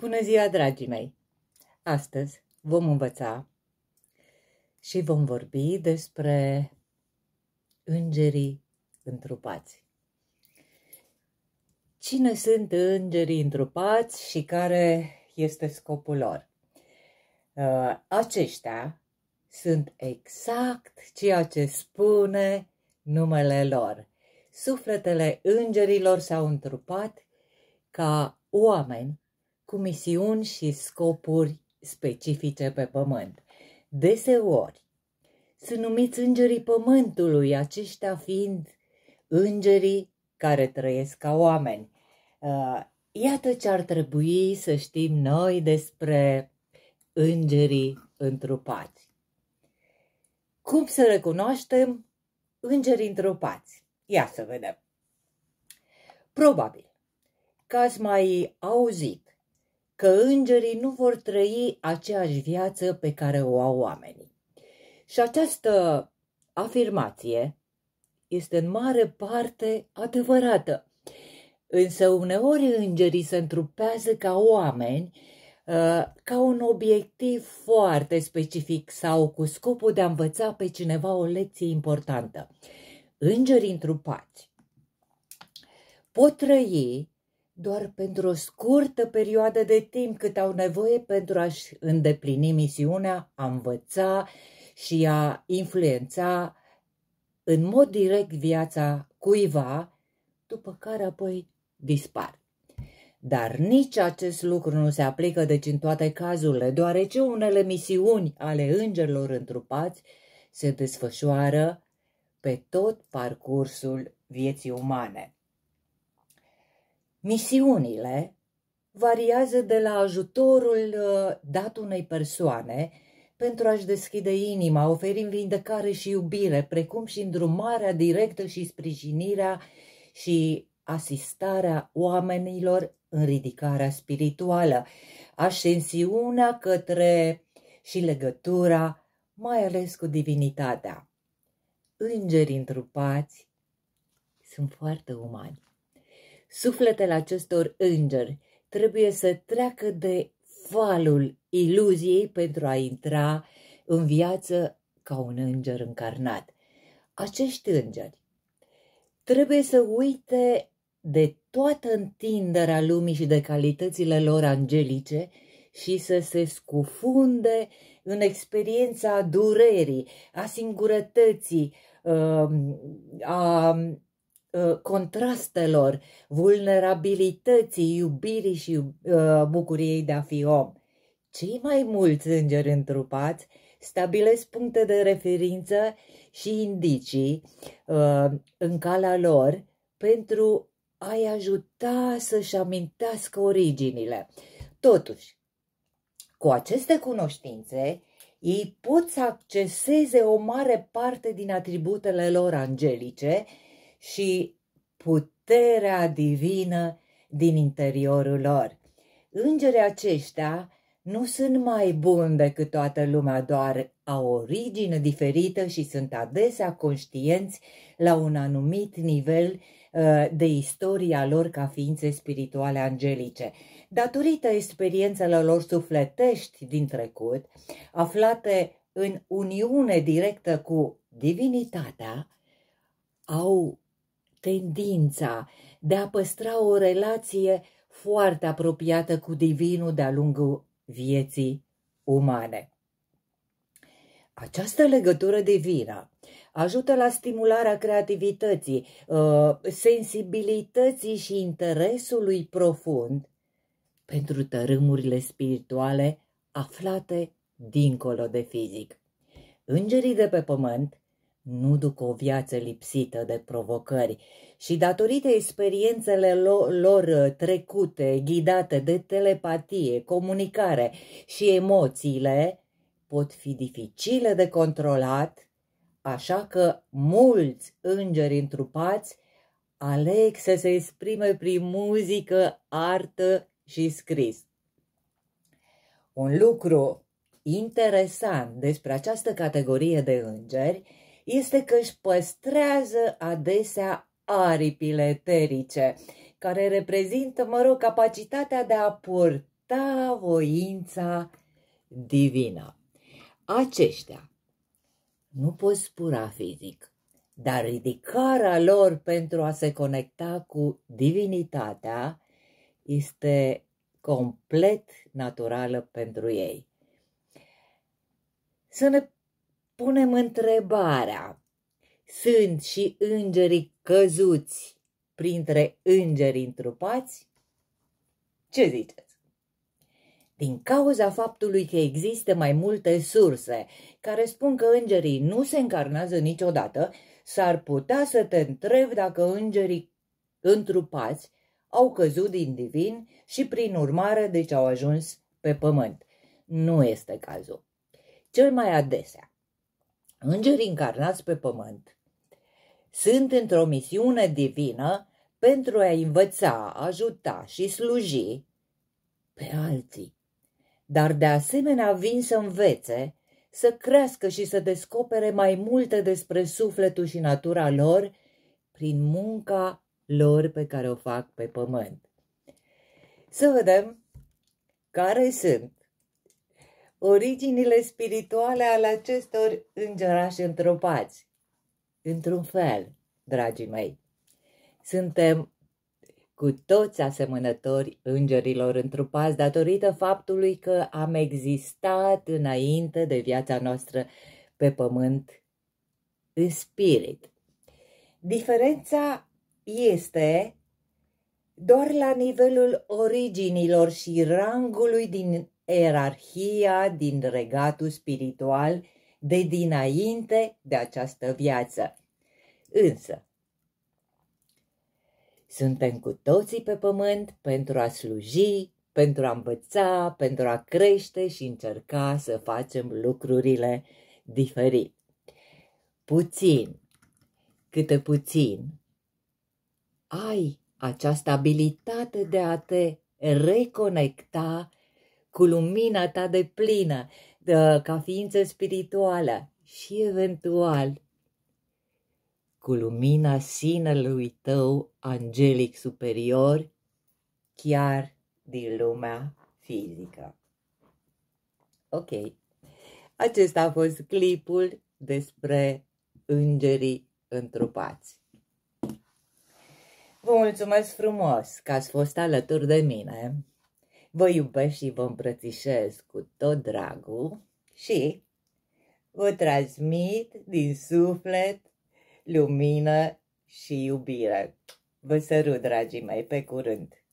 Bună ziua, dragii mei! Astăzi vom învăța și vom vorbi despre îngerii întrupați. Cine sunt îngerii întrupați și care este scopul lor? Uh, aceștia sunt exact ceea ce spune numele lor. Sufletele îngerilor s-au întrupat ca oameni cu misiuni și scopuri specifice pe pământ. Deseori sunt numiți îngerii pământului, aceștia fiind îngerii care trăiesc ca oameni. Uh, iată ce ar trebui să știm noi despre îngerii întrupați. Cum să recunoaștem îngerii întrupați? Ia să vedem. Probabil că ați mai auzit că îngerii nu vor trăi aceeași viață pe care o au oamenii. Și această afirmație este în mare parte adevărată. Însă uneori îngerii se întrupează ca oameni, uh, ca un obiectiv foarte specific sau cu scopul de a învăța pe cineva o lecție importantă. Îngerii întrupați pot trăi doar pentru o scurtă perioadă de timp cât au nevoie pentru a-și îndeplini misiunea, a învăța și a influența în mod direct viața cuiva, după care apoi dispar. Dar nici acest lucru nu se aplică deci în toate cazurile, deoarece unele misiuni ale îngerilor întrupați se desfășoară pe tot parcursul vieții umane. Misiunile variază de la ajutorul uh, dat unei persoane pentru a-și deschide inima, oferind vindecare și iubire, precum și îndrumarea directă și sprijinirea și asistarea oamenilor în ridicarea spirituală, ascensiunea către și legătura, mai ales cu divinitatea. Îngeri întrupați sunt foarte umani. Sufletele acestor îngeri trebuie să treacă de valul iluziei pentru a intra în viață ca un înger încarnat. Acești îngeri trebuie să uite de toată întinderea lumii și de calitățile lor angelice și să se scufunde în experiența durerii, a singurătății, um, a Uh, contrastelor, vulnerabilității, iubirii și uh, bucuriei de a fi om. Cei mai mulți îngeri întrupați stabilesc puncte de referință și indicii uh, în calea lor pentru a-i ajuta să-și amintească originile. Totuși, cu aceste cunoștințe, ei pot să acceseze o mare parte din atributele lor angelice, și puterea divină din interiorul lor. Îngerii aceștia nu sunt mai buni decât toată lumea, doar au origine diferită și sunt adesea conștienți la un anumit nivel uh, de istoria lor ca ființe spirituale angelice. Datorită experiențelor lor sufletești din trecut, aflate în uniune directă cu divinitatea, au tendința de a păstra o relație foarte apropiată cu divinul de-a lungul vieții umane. Această legătură divină ajută la stimularea creativității, uh, sensibilității și interesului profund pentru tărâmurile spirituale aflate dincolo de fizic. Îngerii de pe pământ nu duc o viață lipsită de provocări și datorită experiențele lor uh, trecute, ghidate de telepatie, comunicare și emoțiile, pot fi dificile de controlat, așa că mulți îngeri întrupați aleg să se exprime prin muzică, artă și scris. Un lucru interesant despre această categorie de îngeri este că își păstrează adesea aripile eterice, care reprezintă, mă rog, capacitatea de a purta voința divină. Aceștia nu pot spura fizic, dar ridicarea lor pentru a se conecta cu divinitatea este complet naturală pentru ei. Să ne punem întrebarea, sunt și îngerii căzuți printre îngerii întrupați? Ce ziceți? Din cauza faptului că există mai multe surse care spun că îngerii nu se încarnează niciodată, s-ar putea să te întrebi dacă îngerii întrupați au căzut din divin și prin urmare deci au ajuns pe pământ. Nu este cazul. Cel mai adesea, Îngeri încarnați pe pământ sunt într-o misiune divină pentru a învăța, ajuta și sluji pe alții. Dar de asemenea vin să învețe, să crească și să descopere mai multe despre sufletul și natura lor prin munca lor pe care o fac pe pământ. Să vedem care sunt originile spirituale ale acestor îngerași întrupați. Într-un fel, dragii mei, suntem cu toți asemănători îngerilor întrupați datorită faptului că am existat înainte de viața noastră pe pământ în spirit. Diferența este doar la nivelul originilor și rangului din erarhia din regatul spiritual de dinainte de această viață. Însă, suntem cu toții pe pământ pentru a sluji, pentru a învăța, pentru a crește și încerca să facem lucrurile diferit. Puțin, câte puțin, ai această abilitate de a te reconecta cu lumina ta de plină, ca ființă spirituală și eventual cu lumina sinelui tău angelic superior, chiar din lumea fizică. Ok, acesta a fost clipul despre îngerii întrupați. Vă mulțumesc frumos că ați fost alături de mine Vă iubesc și vă îmbrățișez cu tot dragul și vă transmit din suflet lumină și iubire. Vă sărut, dragii mei, pe curând!